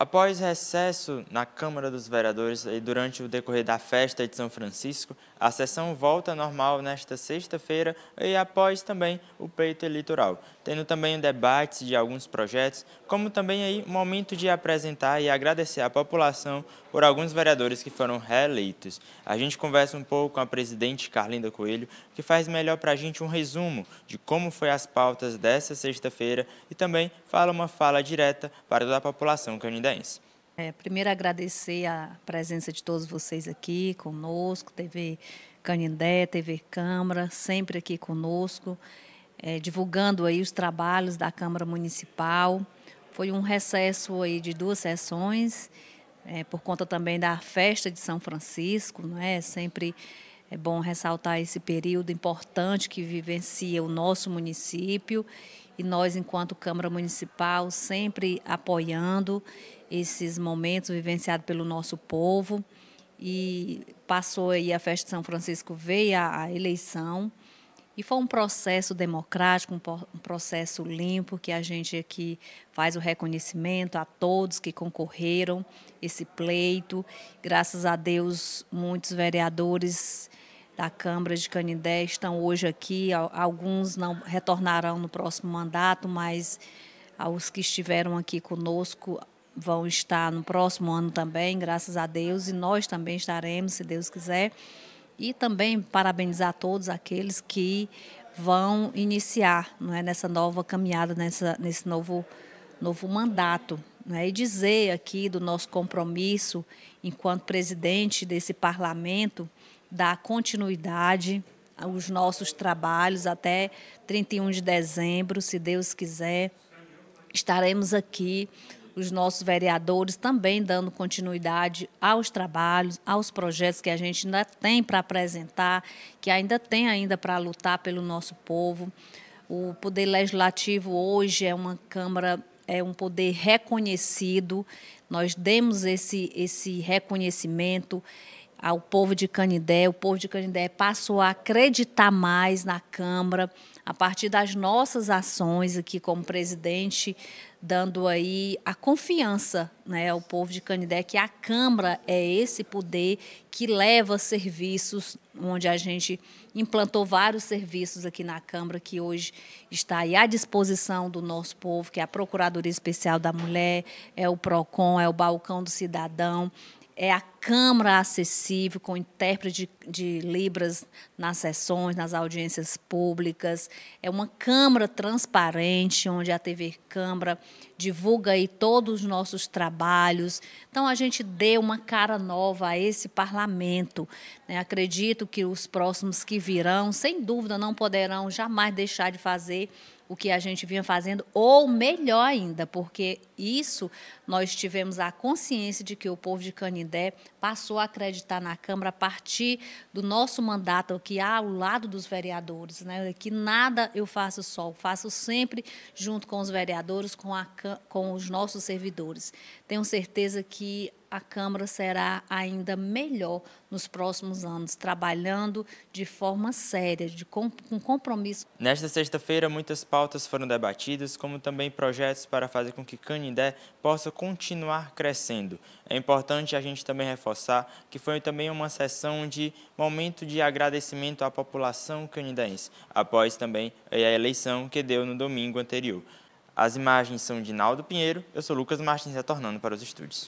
Após recesso na Câmara dos Vereadores e durante o decorrer da festa de São Francisco, a sessão volta normal nesta sexta-feira e após também o Peito eleitoral, tendo também um debate de alguns projetos, como também aí um momento de apresentar e agradecer à população por alguns vereadores que foram reeleitos. A gente conversa um pouco com a presidente Carlinda Coelho, que faz melhor para a gente um resumo de como foi as pautas dessa sexta-feira e também fala uma fala direta para a população que ainda é, primeiro, agradecer a presença de todos vocês aqui conosco, TV Canindé, TV Câmara, sempre aqui conosco, é, divulgando aí os trabalhos da Câmara Municipal. Foi um recesso aí de duas sessões, é, por conta também da festa de São Francisco, não é? Sempre é bom ressaltar esse período importante que vivencia o nosso município e nós, enquanto Câmara Municipal, sempre apoiando esses momentos vivenciados pelo nosso povo. E passou aí a festa de São Francisco, veio a, a eleição, e foi um processo democrático, um processo limpo, que a gente aqui faz o reconhecimento a todos que concorreram esse pleito. Graças a Deus, muitos vereadores da Câmara de Canindé estão hoje aqui. Alguns não retornarão no próximo mandato, mas ah, os que estiveram aqui conosco vão estar no próximo ano também, graças a Deus, e nós também estaremos, se Deus quiser. E também parabenizar todos aqueles que vão iniciar não é, nessa nova caminhada, nessa, nesse novo, novo mandato. Né? E dizer aqui do nosso compromisso enquanto presidente desse parlamento dar continuidade aos nossos trabalhos até 31 de dezembro, se Deus quiser. Estaremos aqui, os nossos vereadores também dando continuidade aos trabalhos, aos projetos que a gente ainda tem para apresentar, que ainda tem ainda para lutar pelo nosso povo. O poder legislativo hoje é uma Câmara é um poder reconhecido, nós demos esse, esse reconhecimento, ao povo de Canidé. O povo de Canidé passou a acreditar mais na Câmara a partir das nossas ações aqui como presidente, dando aí a confiança né, ao povo de Canidé que a Câmara é esse poder que leva serviços, onde a gente implantou vários serviços aqui na Câmara que hoje está à disposição do nosso povo, que é a Procuradoria Especial da Mulher, é o PROCON, é o Balcão do Cidadão, é a Câmara acessível, com intérprete de, de Libras nas sessões, nas audiências públicas. É uma Câmara transparente, onde a TV Câmara divulga aí todos os nossos trabalhos. Então, a gente deu uma cara nova a esse parlamento. Né? Acredito que os próximos que virão, sem dúvida, não poderão jamais deixar de fazer o que a gente vinha fazendo, ou melhor ainda, porque isso nós tivemos a consciência de que o povo de Canindé passou a acreditar na Câmara a partir do nosso mandato que há ao lado dos vereadores, né? que nada eu faço só, eu faço sempre junto com os vereadores, com, a, com os nossos servidores. Tenho certeza que a Câmara será ainda melhor nos próximos anos, trabalhando de forma séria, de com, com compromisso. Nesta sexta-feira, muitas pautas foram debatidas, como também projetos para fazer com que Canindé possa continuar crescendo. É importante a gente também reforçar que foi também uma sessão de momento de agradecimento à população canindense, após também eh, a eleição que deu no domingo anterior. As imagens são de Naldo Pinheiro, eu sou Lucas Martins, retornando para os estúdios.